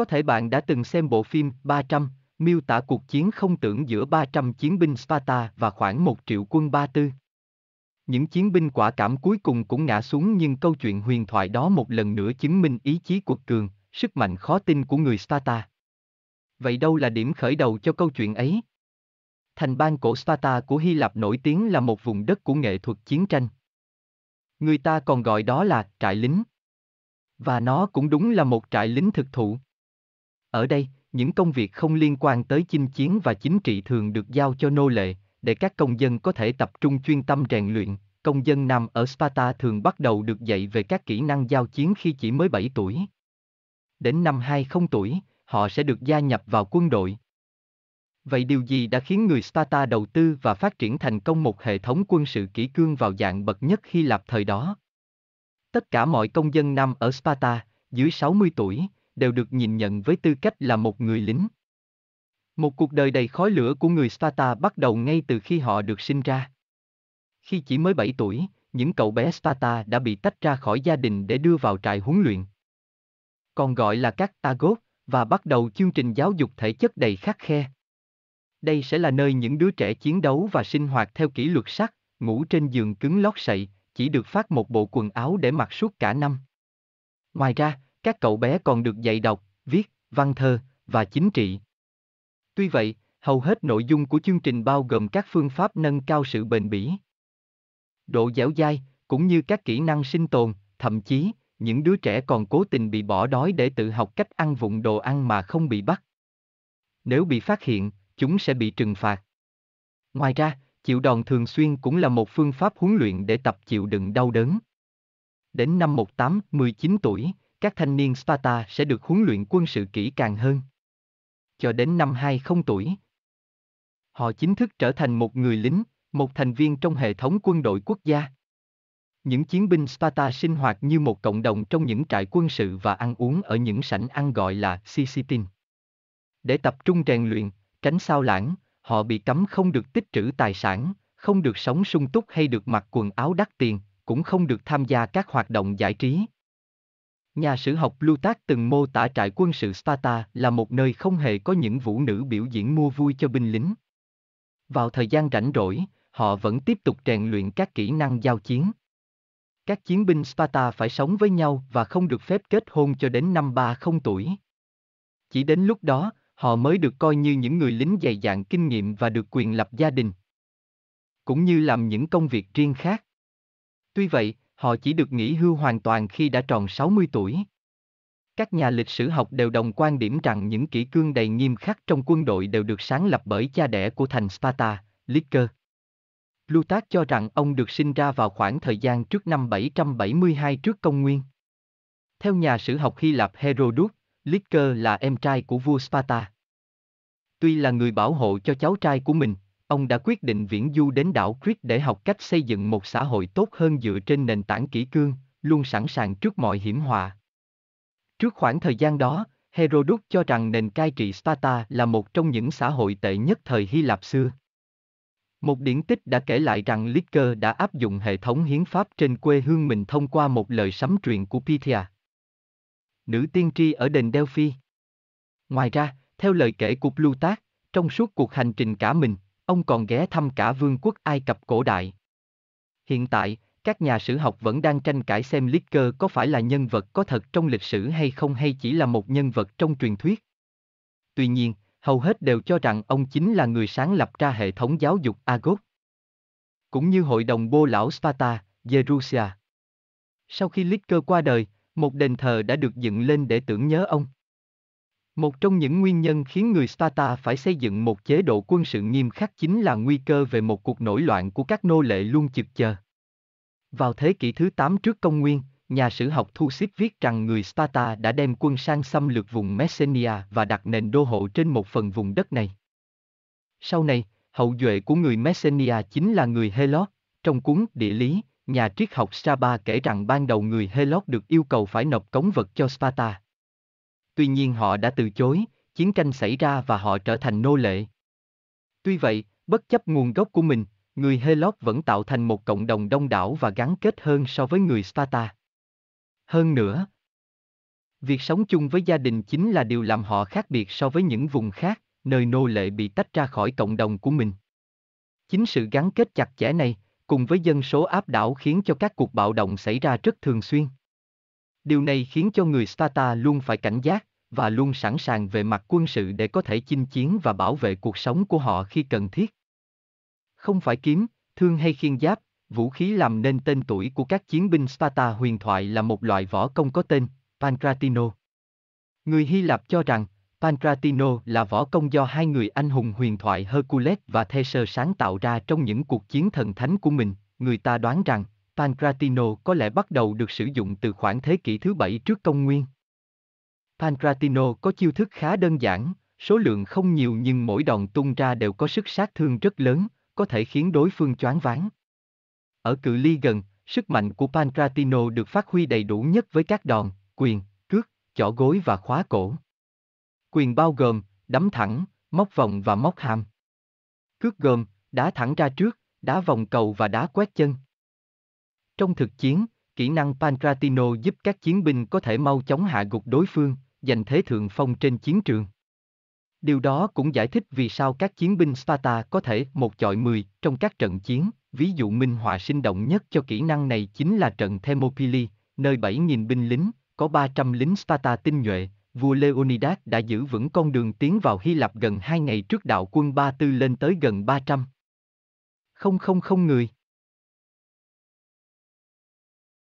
Có thể bạn đã từng xem bộ phim 300, miêu tả cuộc chiến không tưởng giữa 300 chiến binh Sparta và khoảng 1 triệu quân Ba Tư. Những chiến binh quả cảm cuối cùng cũng ngã xuống nhưng câu chuyện huyền thoại đó một lần nữa chứng minh ý chí quật cường, sức mạnh khó tin của người Sparta. Vậy đâu là điểm khởi đầu cho câu chuyện ấy? Thành bang cổ Sparta của Hy Lạp nổi tiếng là một vùng đất của nghệ thuật chiến tranh. Người ta còn gọi đó là trại lính. Và nó cũng đúng là một trại lính thực thụ. Ở đây, những công việc không liên quan tới chinh chiến và chính trị thường được giao cho nô lệ, để các công dân có thể tập trung chuyên tâm rèn luyện. Công dân nam ở Sparta thường bắt đầu được dạy về các kỹ năng giao chiến khi chỉ mới 7 tuổi. Đến năm 20 tuổi, họ sẽ được gia nhập vào quân đội. Vậy điều gì đã khiến người Sparta đầu tư và phát triển thành công một hệ thống quân sự kỹ cương vào dạng bậc nhất Hy Lạp thời đó? Tất cả mọi công dân nam ở Sparta, dưới 60 tuổi, đều được nhìn nhận với tư cách là một người lính. Một cuộc đời đầy khói lửa của người Sparta bắt đầu ngay từ khi họ được sinh ra. Khi chỉ mới 7 tuổi, những cậu bé Sparta đã bị tách ra khỏi gia đình để đưa vào trại huấn luyện. Còn gọi là các Tagot, và bắt đầu chương trình giáo dục thể chất đầy khắc khe. Đây sẽ là nơi những đứa trẻ chiến đấu và sinh hoạt theo kỷ luật sắt, ngủ trên giường cứng lót sậy, chỉ được phát một bộ quần áo để mặc suốt cả năm. Ngoài ra, các cậu bé còn được dạy đọc, viết, văn thơ và chính trị. Tuy vậy, hầu hết nội dung của chương trình bao gồm các phương pháp nâng cao sự bền bỉ, độ dẻo dai cũng như các kỹ năng sinh tồn, thậm chí những đứa trẻ còn cố tình bị bỏ đói để tự học cách ăn vụng đồ ăn mà không bị bắt. Nếu bị phát hiện, chúng sẽ bị trừng phạt. Ngoài ra, chịu đòn thường xuyên cũng là một phương pháp huấn luyện để tập chịu đựng đau đớn. Đến năm 18, 19 tuổi, các thanh niên Sparta sẽ được huấn luyện quân sự kỹ càng hơn. Cho đến năm 20 tuổi, họ chính thức trở thành một người lính, một thành viên trong hệ thống quân đội quốc gia. Những chiến binh Sparta sinh hoạt như một cộng đồng trong những trại quân sự và ăn uống ở những sảnh ăn gọi là Sisitin. Để tập trung rèn luyện, tránh sao lãng, họ bị cấm không được tích trữ tài sản, không được sống sung túc hay được mặc quần áo đắt tiền, cũng không được tham gia các hoạt động giải trí. Nhà sử học Plutarch từng mô tả trại quân sự Sparta là một nơi không hề có những vũ nữ biểu diễn mua vui cho binh lính. Vào thời gian rảnh rỗi, họ vẫn tiếp tục rèn luyện các kỹ năng giao chiến. Các chiến binh Sparta phải sống với nhau và không được phép kết hôn cho đến năm 30 tuổi. Chỉ đến lúc đó, họ mới được coi như những người lính dày dạn kinh nghiệm và được quyền lập gia đình. Cũng như làm những công việc riêng khác. Tuy vậy, họ chỉ được nghỉ hưu hoàn toàn khi đã tròn 60 tuổi. Các nhà lịch sử học đều đồng quan điểm rằng những kỷ cương đầy nghiêm khắc trong quân đội đều được sáng lập bởi cha đẻ của thành Sparta, Lycke. Plutarch cho rằng ông được sinh ra vào khoảng thời gian trước năm 772 trước công nguyên. Theo nhà sử học Hy Lạp Herodot, Lycke là em trai của vua Sparta. Tuy là người bảo hộ cho cháu trai của mình, ông đã quyết định viễn du đến đảo Crete để học cách xây dựng một xã hội tốt hơn dựa trên nền tảng kỹ cương, luôn sẵn sàng trước mọi hiểm họa. Trước khoảng thời gian đó, Herodot cho rằng nền cai trị Sparta là một trong những xã hội tệ nhất thời Hy Lạp xưa. Một điển tích đã kể lại rằng Lycker đã áp dụng hệ thống hiến pháp trên quê hương mình thông qua một lời sấm truyền của Pythia. Nữ tiên tri ở đền Delphi. Ngoài ra, theo lời kể của Plutarch, trong suốt cuộc hành trình cả mình, ông còn ghé thăm cả vương quốc Ai Cập cổ đại. Hiện tại, các nhà sử học vẫn đang tranh cãi xem Licker có phải là nhân vật có thật trong lịch sử hay không hay chỉ là một nhân vật trong truyền thuyết. Tuy nhiên, hầu hết đều cho rằng ông chính là người sáng lập ra hệ thống giáo dục Agot. Cũng như hội đồng bô lão Sparta, Jerusia. Sau khi Licker qua đời, một đền thờ đã được dựng lên để tưởng nhớ ông. Một trong những nguyên nhân khiến người Sparta phải xây dựng một chế độ quân sự nghiêm khắc chính là nguy cơ về một cuộc nổi loạn của các nô lệ luôn chực chờ. Vào thế kỷ thứ 8 trước công nguyên, nhà sử học Thu Xít viết rằng người Sparta đã đem quân sang xâm lược vùng Messenia và đặt nền đô hộ trên một phần vùng đất này. Sau này, hậu duệ của người Messenia chính là người Helot. Trong cuốn Địa lý, nhà triết học Saba kể rằng ban đầu người Helot được yêu cầu phải nộp cống vật cho Sparta tuy nhiên họ đã từ chối, chiến tranh xảy ra và họ trở thành nô lệ. Tuy vậy, bất chấp nguồn gốc của mình, người Helot vẫn tạo thành một cộng đồng đông đảo và gắn kết hơn so với người Sparta. Hơn nữa, việc sống chung với gia đình chính là điều làm họ khác biệt so với những vùng khác, nơi nô lệ bị tách ra khỏi cộng đồng của mình. Chính sự gắn kết chặt chẽ này, cùng với dân số áp đảo khiến cho các cuộc bạo động xảy ra rất thường xuyên. Điều này khiến cho người Sparta luôn phải cảnh giác và luôn sẵn sàng về mặt quân sự để có thể chinh chiến và bảo vệ cuộc sống của họ khi cần thiết. Không phải kiếm, thương hay khiên giáp, vũ khí làm nên tên tuổi của các chiến binh Sparta huyền thoại là một loại võ công có tên Pankratino. Người Hy Lạp cho rằng Pankratino là võ công do hai người anh hùng huyền thoại Hercules và Theseus sáng tạo ra trong những cuộc chiến thần thánh của mình, người ta đoán rằng Pancratino có lẽ bắt đầu được sử dụng từ khoảng thế kỷ thứ bảy trước công nguyên. Pancratino có chiêu thức khá đơn giản, số lượng không nhiều nhưng mỗi đòn tung ra đều có sức sát thương rất lớn, có thể khiến đối phương choáng váng. Ở cự ly gần, sức mạnh của Pancratino được phát huy đầy đủ nhất với các đòn, quyền, cước, chỏ gối và khóa cổ. Quyền bao gồm, đấm thẳng, móc vòng và móc hàm. Cước gồm, đá thẳng ra trước, đá vòng cầu và đá quét chân. Trong thực chiến, kỹ năng Pancratino giúp các chiến binh có thể mau chóng hạ gục đối phương, giành thế thượng phong trên chiến trường. Điều đó cũng giải thích vì sao các chiến binh Sparta có thể một chọi mười trong các trận chiến, ví dụ minh họa sinh động nhất cho kỹ năng này chính là trận Thermopylae, nơi 7.000 binh lính, có 300 lính Sparta tinh nhuệ, vua Leonidas đã giữ vững con đường tiến vào Hy Lạp gần 2 ngày trước đạo quân Ba Tư lên tới gần 300. Không không không người.